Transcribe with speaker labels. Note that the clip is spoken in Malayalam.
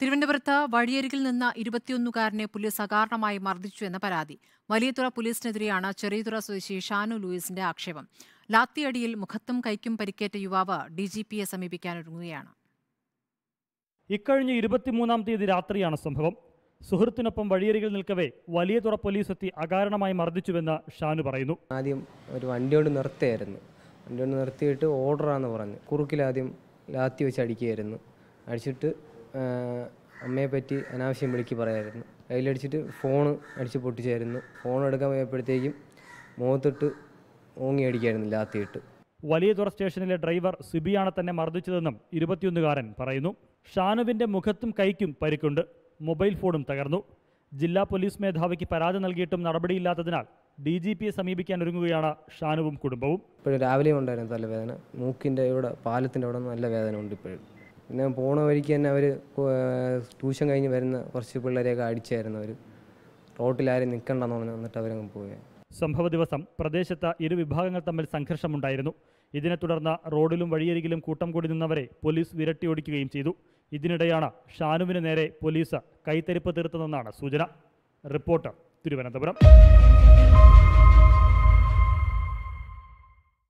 Speaker 1: തിരുവനന്തപുരത്ത് വഴിയരികിൽ നിന്ന ഇരുപത്തിയൊന്നുകാരനെ പോലീസ് അകാരണമായി മർദ്ദിച്ചു എന്ന പരാതി വലിയതുറ പോലീസിനെതിരെയാണ് ചെറിയതുറ സ്വദേശി ഷാനു ലൂയിസിന്റെ ആക്ഷേപം ലാത്തിയടിയിൽ മുഖത്തും കൈക്കും പരിക്കേറ്റ യുവാവ് ഡി ജി പിയെ സമീപിക്കാനൊരുങ്ങുകയാണ്
Speaker 2: ഇക്കഴിഞ്ഞ ഇരുപത്തിമൂന്നാം തീയതി രാത്രിയാണ് സംഭവം സുഹൃത്തിനൊപ്പം വഴിയരികിൽ നിൽക്കവേ വലിയതുറ പോലീസ് എത്തി അകാരണമായി
Speaker 3: മർദ്ദിച്ചുവെന്ന് ഷാനു പറയുന്നു ആദ്യം ഒരു വണ്ടിയോട് നിർത്തിയായിരുന്നു വണ്ടിയോട് നിർത്തിയിട്ട് ഓർഡറാന്ന് പറഞ്ഞു കുറുക്കിലാദ്യം ലാത്തി വെച്ച് അടിക്കുകയായിരുന്നു അടിച്ചിട്ട് അമ്മയെ പറ്റി അനാവശ്യം വിളിക്ക് പറയായിരുന്നു കയ്യിലടിച്ചിട്ട് ഫോൺ അടിച്ച് പൊട്ടിച്ചായിരുന്നു ഫോൺ എടുക്കാൻ പോയപ്പോഴത്തേക്കും മുഖത്തിട്ട് ഓങ്ങി അടിക്കായിരുന്നു ലാത്തിയിട്ട് വലിയതുറ
Speaker 2: സ്റ്റേഷനിലെ ഡ്രൈവർ സിബിയാണ് തന്നെ മർദ്ദിച്ചതെന്നും ഇരുപത്തിയൊന്നുകാരൻ പറയുന്നു ഷാനുവിൻ്റെ മുഖത്തും കൈക്കും പരിക്കുണ്ട് മൊബൈൽ ഫോണും തകർന്നു ജില്ലാ പോലീസ് മേധാവിക്ക് പരാതി നൽകിയിട്ടും നടപടിയില്ലാത്തതിനാൽ
Speaker 3: ഡി ജി പിയെ സമീപിക്കാൻ ഒരുങ്ങുകയാണ് ഷാനുവും കുടുംബവും ഇപ്പോഴും രാവിലെയും ഉണ്ടായിരുന്നു തലവേദന മൂക്കിൻ്റെ ഇവിടെ പാലത്തിൻ്റെ അവിടെ നല്ല വേദന ഉണ്ട് ഇപ്പോഴും പിന്നെ പോണ വഴിക്ക് തന്നെ അവർ ട്യൂഷൻ കഴിഞ്ഞ് വരുന്ന കുറച്ച് പിള്ളേരെയൊക്കെ അടിച്ചായിരുന്നു അവർ റോട്ടിലാരും നിൽക്കണ്ടെന്ന് പറഞ്ഞ് എന്നിട്ട് അവരങ്ങ് പോവുക
Speaker 2: സംഭവ ദിവസം പ്രദേശത്ത് ഇരു വിഭാഗങ്ങൾ തമ്മിൽ സംഘർഷമുണ്ടായിരുന്നു ഇതിനെ തുടർന്ന് റോഡിലും വഴിയരികിലും കൂട്ടം കൂടി നിന്നവരെ പോലീസ് വിരട്ടി ഓടിക്കുകയും ചെയ്തു ഇതിനിടെയാണ് ഷാനുവിന് നേരെ പോലീസ് കൈത്തരിപ്പ് തീർത്തതെന്നാണ് സൂചന റിപ്പോർട്ടർ തിരുവനന്തപുരം